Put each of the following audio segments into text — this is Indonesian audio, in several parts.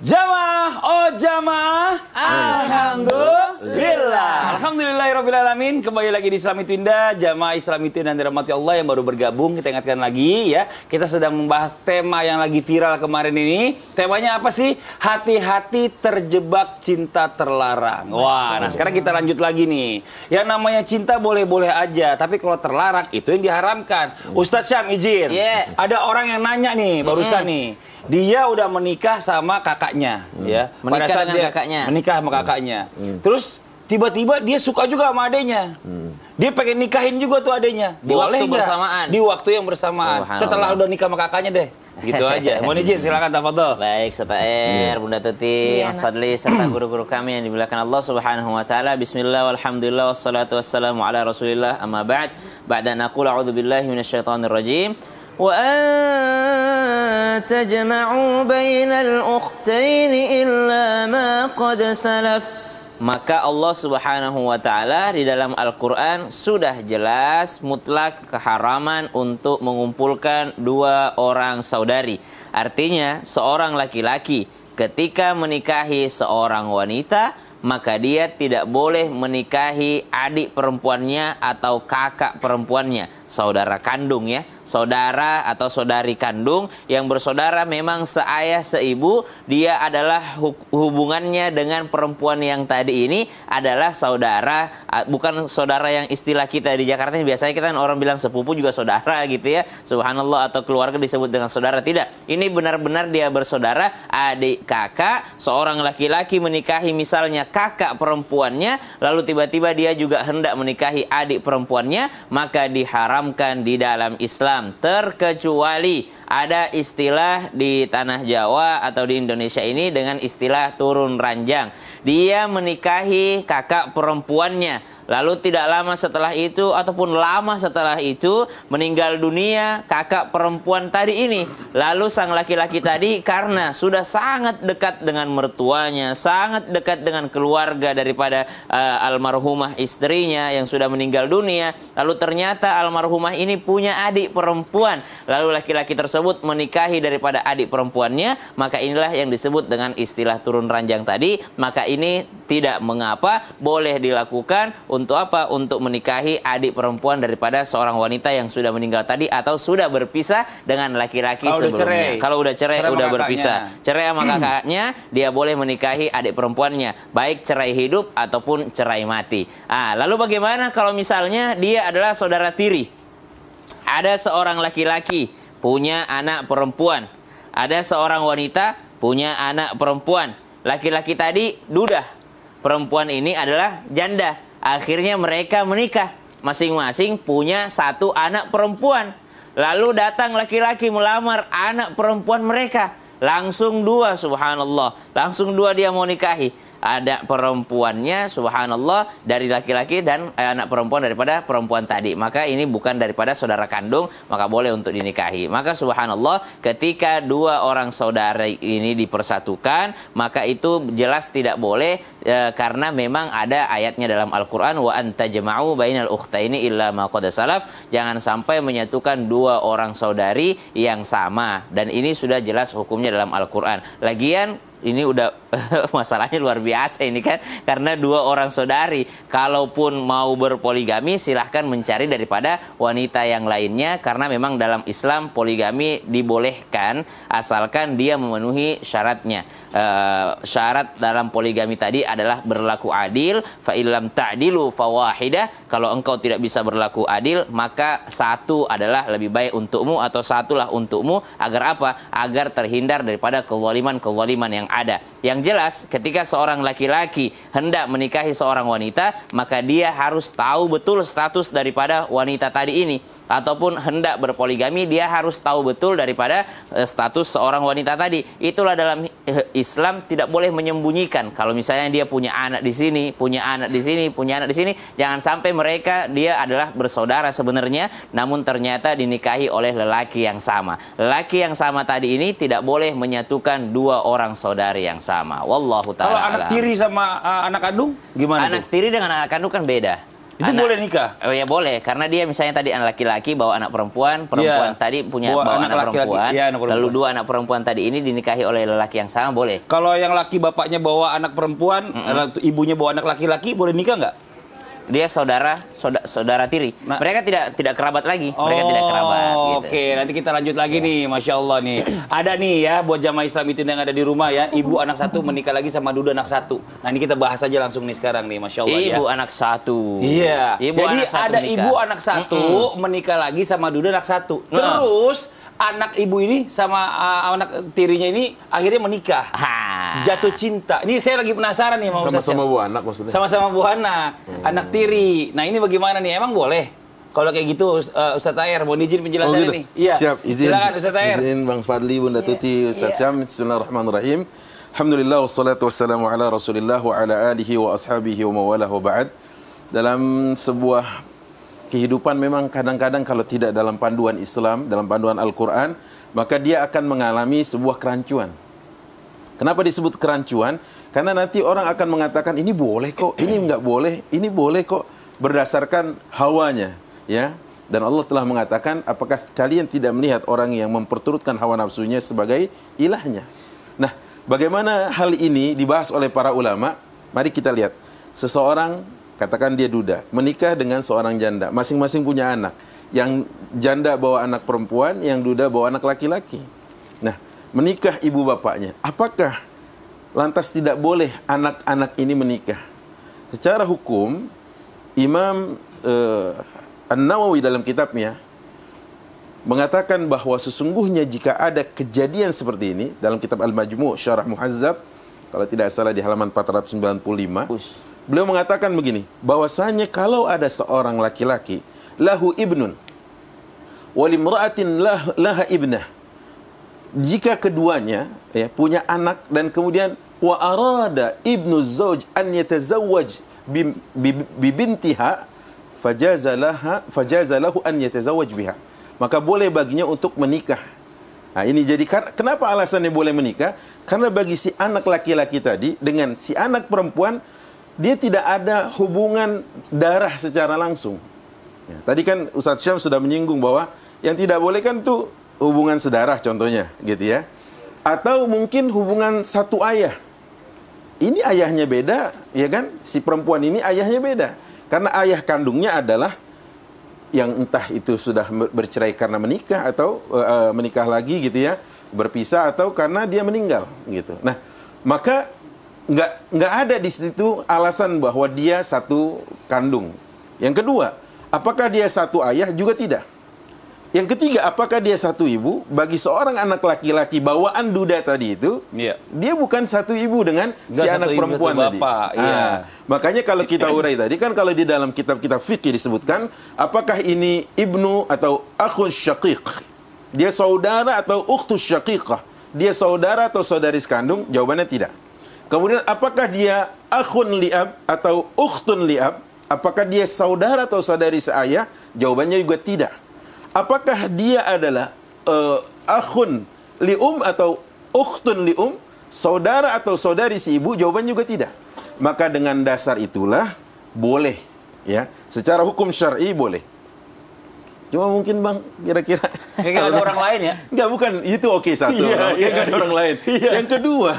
Jamaah, oh jamaah, alhamdulillah. Bila. Alhamdulillahirrahmanirrahim. Kembali lagi di Islami Twinda, jamaah Islami Twinda dan dirahmati Allah yang baru bergabung. Kita ingatkan lagi ya, kita sedang membahas tema yang lagi viral kemarin ini. Temanya apa sih? Hati-hati terjebak cinta terlarang. Wah, nah sekarang kita lanjut lagi nih. Yang namanya cinta boleh-boleh aja, tapi kalau terlarang itu yang diharamkan. Ustadz Syam izin. Yeah. Ada orang yang nanya nih barusan nih. Dia udah menikah sama kakaknya hmm. ya. Menikah dengan dia, kakaknya. Menikah sama kakaknya. Hmm. Terus tiba-tiba dia suka juga sama adenya. Hmm. Dia pengen nikahin juga tuh adenya. Di Boleh waktu gak? bersamaan. Di waktu yang bersamaan. Setelah udah nikah sama kakaknya deh. Gitu aja. Mohon izin silakan Tafadol. Baik, Sobat Er, Bunda Tuti, iya, Mas Fadli serta guru-guru kami yang dimuliakan Allah Subhanahu wa taala. Bismillah walhamdulillah wassalatu wassalamu ala Rasulillah. Amma ba'd. Ba'da naqulu a'udzu billahi minasyaitonir rajim. وأن تجمعوا بين الأختين إلا ما قد سلف maka Allah Subhanahu wa taala di dalam Al-Qur'an sudah jelas mutlak keharaman untuk mengumpulkan dua orang saudari. Artinya, seorang laki-laki ketika menikahi seorang wanita, maka dia tidak boleh menikahi adik perempuannya atau kakak perempuannya, saudara kandung ya saudara atau saudari kandung yang bersaudara memang seayah seibu, dia adalah hubungannya dengan perempuan yang tadi ini adalah saudara, bukan saudara yang istilah kita di Jakarta ini biasanya kita kan orang bilang sepupu juga saudara gitu ya. Subhanallah atau keluarga disebut dengan saudara tidak. Ini benar-benar dia bersaudara, adik kakak, seorang laki-laki menikahi misalnya kakak perempuannya, lalu tiba-tiba dia juga hendak menikahi adik perempuannya, maka diharamkan di dalam Islam Islam terkecuali ada istilah di tanah Jawa atau di Indonesia ini dengan istilah turun ranjang. Dia menikahi kakak perempuannya Lalu tidak lama setelah itu ataupun lama setelah itu meninggal dunia kakak perempuan tadi ini. Lalu sang laki-laki tadi karena sudah sangat dekat dengan mertuanya, sangat dekat dengan keluarga daripada uh, almarhumah istrinya yang sudah meninggal dunia. Lalu ternyata almarhumah ini punya adik perempuan. Lalu laki-laki tersebut menikahi daripada adik perempuannya, maka inilah yang disebut dengan istilah turun ranjang tadi. Maka ini tidak mengapa boleh dilakukan untuk untuk apa? Untuk menikahi adik perempuan daripada seorang wanita yang sudah meninggal tadi atau sudah berpisah dengan laki-laki sebelumnya. Kalau udah cerai, cerai udah berpisah. Cerai sama hmm. kakaknya, dia boleh menikahi adik perempuannya, baik cerai hidup ataupun cerai mati. Ah, lalu bagaimana kalau misalnya dia adalah saudara tiri? Ada seorang laki-laki punya anak perempuan. Ada seorang wanita punya anak perempuan. Laki-laki tadi duda. Perempuan ini adalah janda Akhirnya mereka menikah. Masing-masing punya satu anak perempuan. Lalu datang laki-laki melamar anak perempuan mereka. Langsung dua subhanallah. Langsung dua dia mau nikahi ada perempuannya subhanallah dari laki-laki dan eh, anak perempuan daripada perempuan tadi maka ini bukan daripada saudara kandung maka boleh untuk dinikahi maka subhanallah ketika dua orang saudara ini dipersatukan maka itu jelas tidak boleh eh, karena memang ada ayatnya dalam Al-Qur'an wa antajma'u bainal ukhtaini illa ma qad salaf jangan sampai menyatukan dua orang saudari yang sama dan ini sudah jelas hukumnya dalam Al-Qur'an lagian ini udah masalahnya luar biasa ini kan karena dua orang saudari kalaupun mau berpoligami silahkan mencari daripada wanita yang lainnya karena memang dalam Islam poligami dibolehkan asalkan dia memenuhi syaratnya uh, syarat dalam poligami tadi adalah berlaku adil fa illam ta'dilu wahidah kalau engkau tidak bisa berlaku adil maka satu adalah lebih baik untukmu atau satulah untukmu agar apa agar terhindar daripada kezaliman-kezaliman yang ada yang jelas ketika seorang laki-laki hendak menikahi seorang wanita maka dia harus tahu betul status daripada wanita tadi ini ataupun hendak berpoligami dia harus tahu betul daripada eh, status seorang wanita tadi itulah dalam Islam tidak boleh menyembunyikan kalau misalnya dia punya anak di sini, punya anak di sini, punya anak di sini, jangan sampai mereka dia adalah bersaudara sebenarnya namun ternyata dinikahi oleh lelaki yang sama. Lelaki yang sama tadi ini tidak boleh menyatukan dua orang saudari yang sama. Wallahu taala. Kalau anak tiri sama uh, anak kandung gimana? Anak tuh? tiri dengan anak kandung kan beda. Itu anak, boleh nikah? Oh ya boleh, karena dia misalnya tadi anak laki-laki bawa anak perempuan, iya. perempuan yeah. tadi punya bawa, bawa anak, anak, laki -laki, perempuan, ya, anak perempuan, lalu dua anak perempuan tadi ini dinikahi oleh lelaki yang sama boleh. Kalau yang laki bapaknya bawa anak perempuan, mm hmm ibunya bawa anak laki-laki boleh nikah nggak? dia saudara saudara, saudara tiri. Ma Mereka tidak tidak kerabat lagi. Oh, Mereka tidak oh, kerabat. Gitu. Oke, nanti kita lanjut lagi yeah. nih, masya Allah nih. Ada nih ya buat jamaah Islam itu yang ada di rumah ya, ibu anak satu menikah lagi sama duda anak satu. Nah ini kita bahas aja langsung nih sekarang nih, masya Allah. Ibu ya. anak satu. Iya. Yeah. Ibu Jadi anak satu ada menikah. ibu anak satu mm -mm. menikah lagi sama duda anak satu. Terus mm. anak ibu ini sama uh, anak tirinya ini akhirnya menikah. Ha Jatuh cinta. Ini saya lagi penasaran nih mau Sama-sama ya. bu anak maksudnya. Sama-sama bu anak, hmm. anak tiri. Nah, ini bagaimana nih? Emang boleh? Kalau kayak gitu uh, eh, Ustaz Taher mau izin penjelasan oh, gitu. ini. Iya. Siap, izin. Silakan Ustaz Taher. Izin Bang Fadli, Bunda yeah. Tuti, iya, Ustaz yeah. Syam. Bismillahirrahmanirrahim. Alhamdulillah wassalatu wassalamu ala Rasulillah wa ala alihi wa ashabihi wa mawalah wa ba'd. Dalam sebuah kehidupan memang kadang-kadang kalau tidak dalam panduan Islam, dalam panduan Al-Qur'an, maka dia akan mengalami sebuah kerancuan. Kenapa disebut kerancuan? Karena nanti orang akan mengatakan ini boleh kok, ini nggak boleh, ini boleh kok berdasarkan hawanya, ya. Dan Allah telah mengatakan, apakah kalian tidak melihat orang yang memperturutkan hawa nafsunya sebagai ilahnya? Nah, bagaimana hal ini dibahas oleh para ulama? Mari kita lihat. Seseorang, katakan dia duda, menikah dengan seorang janda, masing-masing punya anak. Yang janda bawa anak perempuan, yang duda bawa anak laki-laki menikah ibu bapaknya. Apakah lantas tidak boleh anak-anak ini menikah? Secara hukum, Imam uh, An-Nawawi dalam kitabnya mengatakan bahwa sesungguhnya jika ada kejadian seperti ini dalam kitab Al-Majmu' Syarah Muhazzab kalau tidak salah di halaman 495 beliau mengatakan begini bahwasanya kalau ada seorang laki-laki lahu ibnun walimra'atin lah, laha ibnah jika keduanya ya punya anak dan kemudian wa arada ibnu zauj an yatazawwaj bibintiha fajazalaha fajazalahu an yatazawwaj biha maka boleh baginya untuk menikah Nah, ini jadi kenapa alasannya boleh menikah? Karena bagi si anak laki-laki tadi dengan si anak perempuan dia tidak ada hubungan darah secara langsung. Ya, tadi kan Ustadz Syam sudah menyinggung bahwa yang tidak boleh kan tuh hubungan sedarah contohnya gitu ya. Atau mungkin hubungan satu ayah. Ini ayahnya beda, ya kan? Si perempuan ini ayahnya beda. Karena ayah kandungnya adalah yang entah itu sudah bercerai karena menikah atau uh, menikah lagi gitu ya, berpisah atau karena dia meninggal gitu. Nah, maka nggak nggak ada di situ alasan bahwa dia satu kandung. Yang kedua, apakah dia satu ayah juga tidak? Yang ketiga, apakah dia satu ibu? Bagi seorang anak laki-laki bawaan duda tadi itu, yeah. dia bukan satu ibu dengan Nggak si anak perempuan tadi. Bapak, nah, Makanya kalau kita urai tadi kan kalau di dalam kitab kita fikih disebutkan, apakah ini ibnu atau akhun syaqiq? Dia saudara atau uktus syaqiqah? Dia saudara atau saudari sekandung? Jawabannya tidak. Kemudian apakah dia akhun li'ab atau uktun li'ab? Apakah dia saudara atau saudari seayah? Jawabannya juga tidak apakah dia adalah uh, akhun lium atau ukhtun lium, saudara atau saudari si ibu? Jawaban juga tidak. Maka dengan dasar itulah boleh ya. Secara hukum syar'i boleh. Cuma mungkin bang, kira-kira ada orang lain ya? Enggak, bukan, itu oke okay, satu. Iya, yeah, yeah, ada yeah. orang lain. Iya. Yang kedua,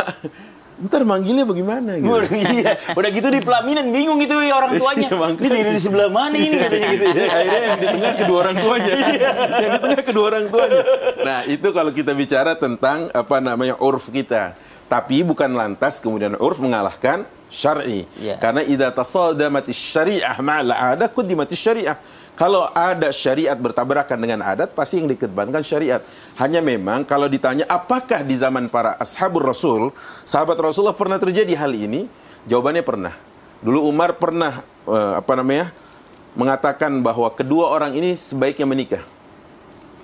ntar manggilnya bagaimana gitu. Udah, iya. Udah gitu di pelaminan bingung gitu ya orang tuanya. Iya, ini diri di sebelah mana ini katanya gitu. Ya. akhirnya yang di tengah kedua orang tuanya. Iya. yang di tengah kedua orang tuanya. Nah, itu kalau kita bicara tentang apa namanya urf kita. Tapi bukan lantas kemudian urf mengalahkan syar'i. Yeah. Karena idza tasadamat syariah ma'al 'ada quddimat syariah kalau ada syariat bertabrakan dengan adat, pasti yang dikedepankan syariat. Hanya memang kalau ditanya apakah di zaman para ashabur Rasul, sahabat Rasulullah pernah terjadi hal ini? Jawabannya pernah. Dulu Umar pernah uh, apa namanya? mengatakan bahwa kedua orang ini sebaiknya menikah.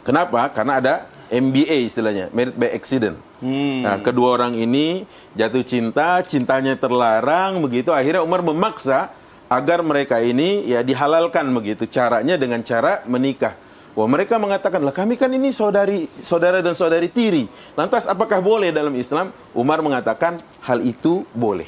Kenapa? Karena ada MBA istilahnya, merit by accident. Hmm. Nah, kedua orang ini jatuh cinta, cintanya terlarang, begitu akhirnya Umar memaksa agar mereka ini ya dihalalkan begitu caranya dengan cara menikah. Wah mereka mengatakan lah kami kan ini saudari saudara dan saudari tiri. Lantas apakah boleh dalam Islam? Umar mengatakan hal itu boleh.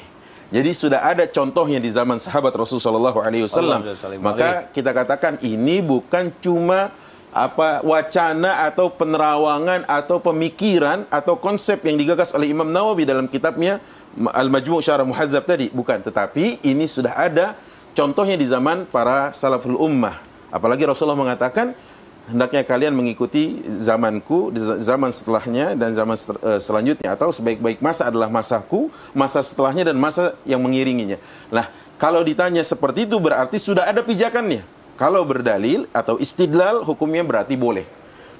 Jadi sudah ada contohnya di zaman sahabat Rasulullah Shallallahu Maka kita katakan ini bukan cuma apa wacana atau penerawangan atau pemikiran atau konsep yang digagas oleh Imam Nawawi dalam kitabnya Al Majmu' Syarah Muhazzab tadi bukan tetapi ini sudah ada Contohnya di zaman para salaful ummah. Apalagi Rasulullah mengatakan, hendaknya kalian mengikuti zamanku, zaman setelahnya dan zaman eh, selanjutnya atau sebaik-baik masa adalah masaku, masa setelahnya dan masa yang mengiringinya. Nah, kalau ditanya seperti itu berarti sudah ada pijakannya. Kalau berdalil atau istidlal hukumnya berarti boleh.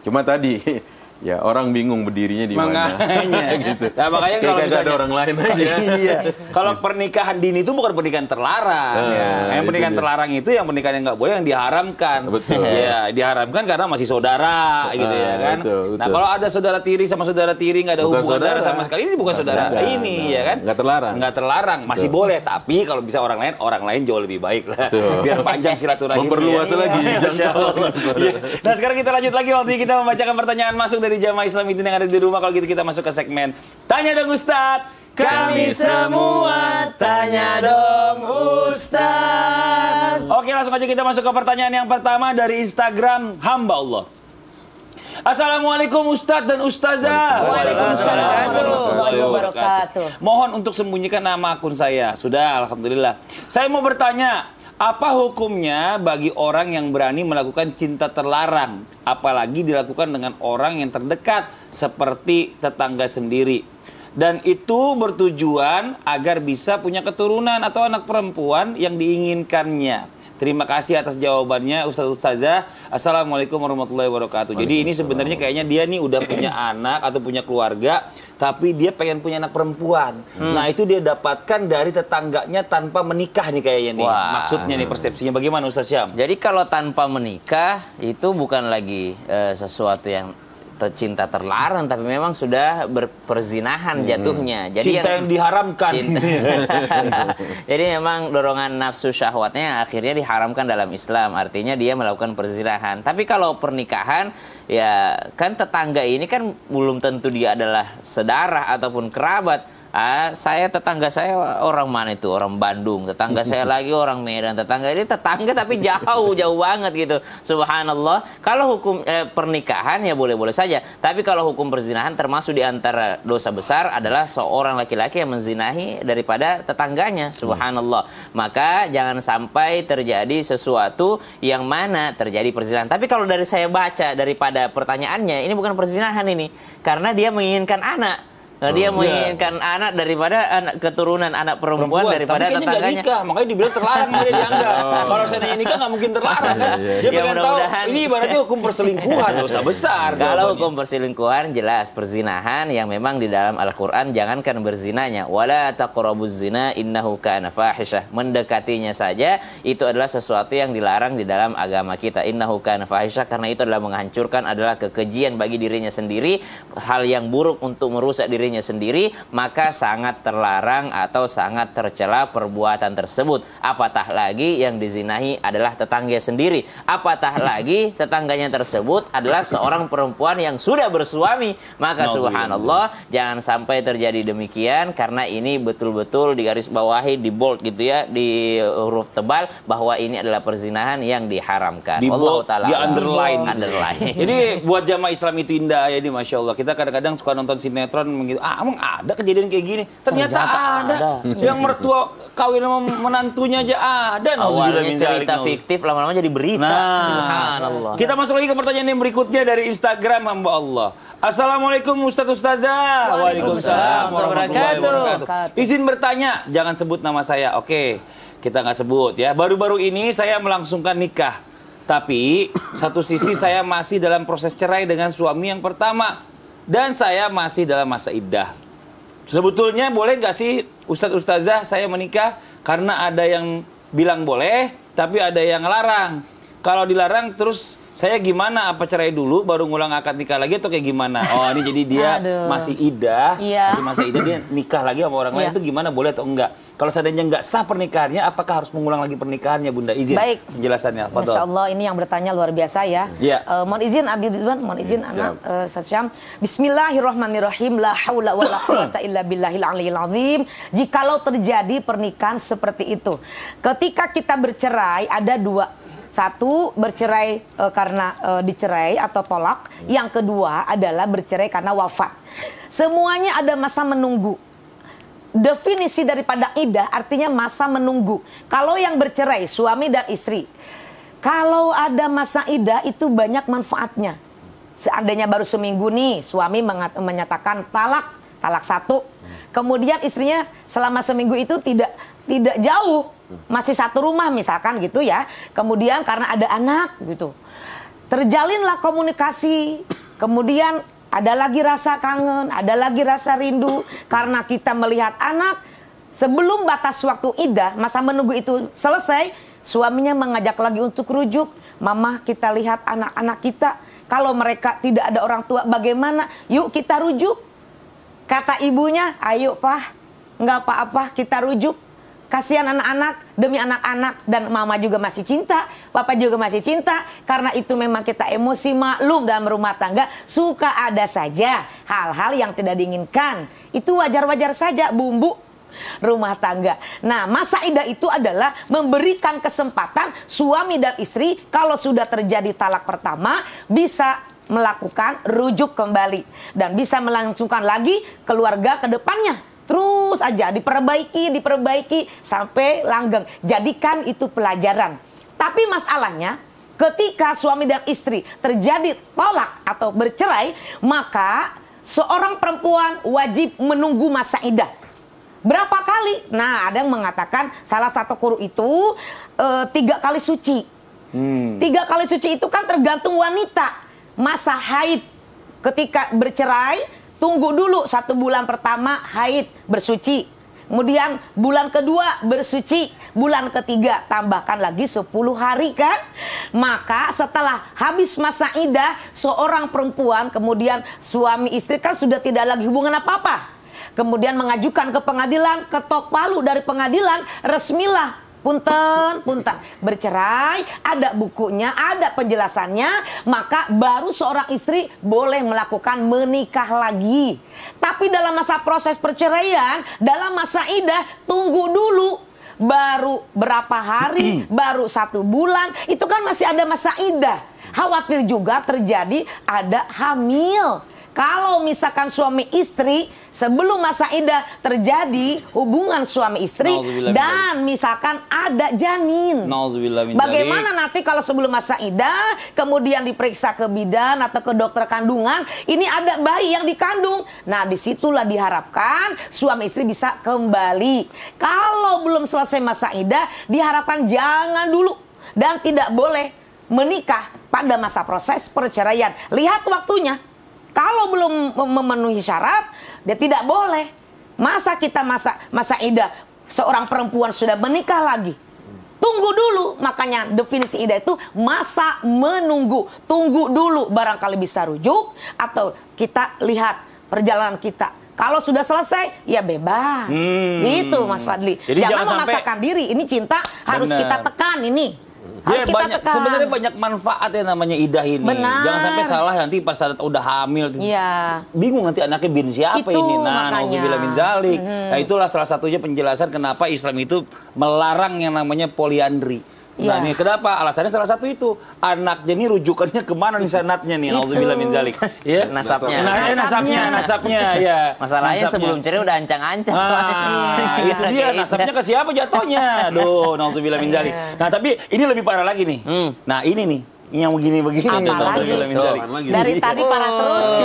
Cuma tadi Ya orang bingung berdirinya di mana. gitu. Nah, makanya kalau misalnya ada orang lain aja. Iya. iya. kalau pernikahan dini itu bukan pernikahan terlarang. Ah, ya. Yang pernikahan terlarang itu yang pernikahan yang nggak boleh yang diharamkan. Betul. Ya diharamkan karena masih saudara ah, gitu ya kan. Betul, betul. Nah kalau ada saudara tiri sama saudara tiri nggak ada bukan hubungan saudara. sama sekali ini bukan saudara. saudara ini nah, ya kan. Nggak terlarang. Nggak terlarang masih betul. boleh tapi kalau bisa orang lain orang lain jauh lebih baik lah. Betul. Biar panjang silaturahmi. Memperluas ya. lagi. Iya. jangkauan. Iya. Nah sekarang kita lanjut lagi waktu kita membacakan pertanyaan masuk dari dari jamaah Islam itu yang ada di rumah. Kalau gitu kita masuk ke segmen Tanya dong Ustad Kami semua tanya dong Ustad Oke langsung aja kita masuk ke pertanyaan yang pertama dari Instagram hamba Allah. Assalamualaikum Ustadz dan Ustazah. Waalaikumsalam warahmatullahi wabarakatuh. Mohon untuk sembunyikan nama akun saya. Sudah, Alhamdulillah. Saya mau bertanya, apa hukumnya bagi orang yang berani melakukan cinta terlarang, apalagi dilakukan dengan orang yang terdekat seperti tetangga sendiri? Dan itu bertujuan agar bisa punya keturunan atau anak perempuan yang diinginkannya. Terima kasih atas jawabannya Ustadz Ustazah. Assalamualaikum warahmatullahi wabarakatuh. Jadi ini sebenarnya kayaknya dia nih udah punya anak atau punya keluarga, tapi dia pengen punya anak perempuan. Hmm. Nah itu dia dapatkan dari tetangganya tanpa menikah nih kayaknya nih. Wah. Maksudnya nih persepsinya bagaimana Ustaz Syam? Jadi kalau tanpa menikah itu bukan lagi uh, sesuatu yang atau cinta terlarang tapi memang sudah berperzinahan hmm. jatuhnya. Jadi cinta yang, yang diharamkan. Cinta. Jadi memang dorongan nafsu syahwatnya akhirnya diharamkan dalam Islam. Artinya dia melakukan perzinahan. Tapi kalau pernikahan ya kan tetangga ini kan belum tentu dia adalah sedarah ataupun kerabat Ah, saya tetangga saya orang mana itu orang Bandung, tetangga saya lagi orang Medan, tetangga ini tetangga tapi jauh jauh banget gitu. Subhanallah. Kalau hukum eh, pernikahan ya boleh-boleh saja, tapi kalau hukum perzinahan termasuk di antara dosa besar adalah seorang laki-laki yang menzinahi daripada tetangganya. Hmm. Subhanallah. Maka jangan sampai terjadi sesuatu yang mana terjadi perzinahan. Tapi kalau dari saya baca daripada pertanyaannya, ini bukan perzinahan ini karena dia menginginkan anak Nah, dia mau iya. menginginkan anak daripada anak keturunan anak perempuan, perempuan. daripada Tapi tetangganya. Nikah, makanya dibilang terlarang dia dianggap. Oh. Kalau saya nikah nggak mungkin terlarang kan. Iya, iya. Dia ya, mudah tahu ini ibaratnya hukum perselingkuhan dosa besar. Kalau hukum perselingkuhan jelas perzinahan yang memang di dalam Al-Qur'an jangankan berzinanya wala taqrabuz zina innahu kana fahisyah. Mendekatinya saja itu adalah sesuatu yang dilarang di dalam agama kita. Innahu kana fahisyah karena itu adalah menghancurkan adalah kekejian bagi dirinya sendiri, hal yang buruk untuk merusak diri dirinya sendiri, maka sangat terlarang atau sangat tercela perbuatan tersebut. Apatah lagi yang dizinahi adalah tetangga sendiri. Apatah lagi tetangganya tersebut adalah seorang perempuan yang sudah bersuami. Maka no, subhanallah, no. jangan sampai terjadi demikian karena ini betul-betul digaris bawahi di bold gitu ya, di huruf tebal bahwa ini adalah perzinahan yang diharamkan. Di taala di underline. underline. Jadi buat jamaah Islam itu indah ya ini Masya Allah. Kita kadang-kadang suka nonton sinetron ah emang ada kejadian kayak gini ternyata, ternyata ada. ada hmm. yang mertua kawin sama menantunya aja ada awalnya cerita fiktif lama-lama jadi berita nah, kita masuk lagi ke pertanyaan yang berikutnya dari Instagram hamba Allah Assalamualaikum Ustadz Ustazah Waalaikumsalam Waalaikumsalam. izin bertanya jangan sebut nama saya oke kita nggak sebut ya baru-baru ini saya melangsungkan nikah tapi satu sisi saya masih dalam proses cerai dengan suami yang pertama dan saya masih dalam masa iddah. Sebetulnya boleh nggak sih Ustadz Ustazah saya menikah karena ada yang bilang boleh, tapi ada yang larang. Kalau dilarang terus saya gimana apa cerai dulu baru ngulang akad nikah lagi atau kayak gimana? Oh, ini jadi dia Aduh. masih ida iya. masih masa idah dia nikah lagi sama orang lain itu iya. gimana boleh atau enggak? Kalau seandainya enggak sah pernikahannya, apakah harus mengulang lagi pernikahannya, Bunda? Izin Baik. penjelasannya. Fadol. Masya Allah, ini yang bertanya luar biasa ya. Iya. Uh, mohon izin, Abdi Ridwan, mohon izin, iya, anak uh, Syam. Bismillahirrahmanirrahim, la haula wa la quwata illa billahil aliyil azim. Jikalau terjadi pernikahan seperti itu. Ketika kita bercerai, ada dua satu bercerai e, karena e, dicerai atau tolak, hmm. yang kedua adalah bercerai karena wafat. Semuanya ada masa menunggu. Definisi daripada idah artinya masa menunggu. Kalau yang bercerai suami dan istri, kalau ada masa idah itu banyak manfaatnya. Seandainya baru seminggu nih suami menyatakan talak, talak satu. Hmm. Kemudian istrinya selama seminggu itu tidak tidak jauh masih satu rumah misalkan gitu ya kemudian karena ada anak gitu terjalinlah komunikasi kemudian ada lagi rasa kangen ada lagi rasa rindu karena kita melihat anak sebelum batas waktu idah masa menunggu itu selesai suaminya mengajak lagi untuk rujuk mama kita lihat anak-anak kita kalau mereka tidak ada orang tua bagaimana yuk kita rujuk kata ibunya ayo pah nggak apa-apa kita rujuk Kasihan anak-anak, demi anak-anak dan mama juga masih cinta, papa juga masih cinta. Karena itu memang kita emosi maklum dalam rumah tangga suka ada saja hal-hal yang tidak diinginkan. Itu wajar-wajar saja bumbu rumah tangga. Nah, masa ida itu adalah memberikan kesempatan suami dan istri kalau sudah terjadi talak pertama bisa melakukan rujuk kembali dan bisa melangsungkan lagi keluarga ke depannya terus aja diperbaiki, diperbaiki sampai langgeng. Jadikan itu pelajaran. Tapi masalahnya ketika suami dan istri terjadi tolak atau bercerai, maka seorang perempuan wajib menunggu masa idah. Berapa kali? Nah, ada yang mengatakan salah satu kuru itu e, tiga kali suci. Hmm. Tiga kali suci itu kan tergantung wanita. Masa haid ketika bercerai Tunggu dulu satu bulan pertama haid bersuci. Kemudian bulan kedua bersuci, bulan ketiga tambahkan lagi 10 hari kan? Maka setelah habis masa idah, seorang perempuan kemudian suami istri kan sudah tidak lagi hubungan apa-apa. Kemudian mengajukan ke pengadilan, ketok palu dari pengadilan, resmilah punten, punten, bercerai, ada bukunya, ada penjelasannya, maka baru seorang istri boleh melakukan menikah lagi. Tapi dalam masa proses perceraian, dalam masa idah, tunggu dulu baru berapa hari, baru satu bulan, itu kan masih ada masa idah. Khawatir juga terjadi ada hamil. Kalau misalkan suami istri sebelum masa idah terjadi hubungan suami istri dan misalkan ada janin. Bagaimana nanti kalau sebelum masa idah kemudian diperiksa ke bidan atau ke dokter kandungan ini ada bayi yang dikandung. Nah disitulah diharapkan suami istri bisa kembali. Kalau belum selesai masa idah diharapkan jangan dulu dan tidak boleh menikah pada masa proses perceraian. Lihat waktunya. Kalau belum memenuhi syarat, dia tidak boleh. Masa kita masa masa ida seorang perempuan sudah menikah lagi. Tunggu dulu, makanya definisi ida itu masa menunggu. Tunggu dulu barangkali bisa rujuk atau kita lihat perjalanan kita. Kalau sudah selesai, ya bebas. Hmm. Gitu Mas Fadli. Jadi jangan, jangan memaksakan diri. Ini cinta harus Bener. kita tekan ini. Harus ya, kita banyak, tekan. Sebenarnya banyak manfaat ya namanya idah ini. Benar. Jangan sampai salah nanti pas saat udah hamil. Iya. Bingung nanti anaknya bin siapa itu, ini. Nah, makanya. bin zalik. Hmm. Nah, itulah salah satunya penjelasan kenapa Islam itu melarang yang namanya poliandri Nah iya. ini kenapa? Alasannya salah satu itu anak ini rujukannya kemana nih sanatnya nih? Alhamdulillah min zalik. Ya nasabnya. nasabnya. nasabnya, eh, nasabnya ya. Masalahnya nasabnya. sebelum cerai udah ancang-ancang. Ah, itu iya, dia nasabnya ke siapa jatuhnya? Aduh, nauzubillah bin zalik. Nah tapi ini lebih parah lagi nih. Hmm. Nah ini nih yang begini-begini lagi, lagi. dari tadi parah terus oh,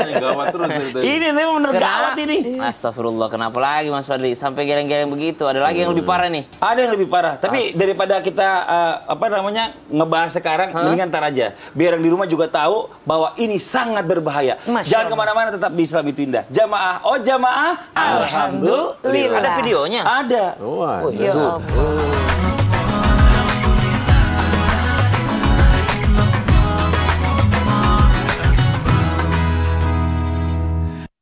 gawat terus ini ini bener gawat ini astagfirullah kenapa lagi mas Fadli sampai geleng-geleng begitu ada lagi yang lebih parah nih ada yang lebih parah tapi daripada kita eh, apa namanya ngebahas sekarang mendingan ntar aja biar yang di rumah juga tahu bahwa ini sangat berbahaya jangan kemana-mana tetap di Islam itu indah jamaah oh jamaah alhamdulillah ada videonya ada oh, oh iya.